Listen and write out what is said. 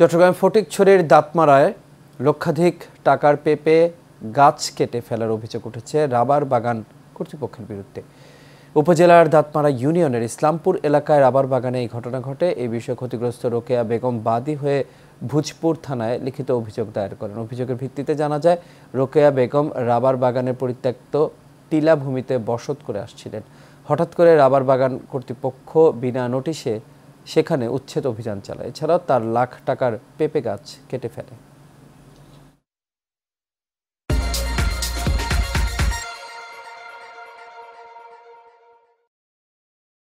চট্টগ্রাম ফটিকছড়ির দাঁতমারায় লক্ষাধিক টাকার পেপে গাছ কেটে ফেলার অভিযোগ উঠেছে রাবার বাগান কর্তৃপক্ষের বিরুদ্ধে উপজেলার দাঁতমারা ইউনিয়নের ইসলামপুর এলাকায় রাবার বাগানে এই ঘটনা ঘটে এই বিষয়ে ক্ষতিগ্রস্ত রোকেয়া বেগম বাদী হয়ে ভুজপুর থানায় লিখিত অভিযোগ দায়ের করেন অভিযোগের ভিত্তিতে জানা যায় রোকেয়া বেগম রাবার বাগানের পরিত্যক্ত টিলা ভূমিতে বসত করে আসছিলেন হঠাৎ করে রাবার বাগান কর্তৃপক্ষ বিনা নোটিশে সেখানে উচ্ছেদ অভিযান চালায় এছাড়াও তার লাখ টাকার পেঁপে গাছ কেটে ফেলে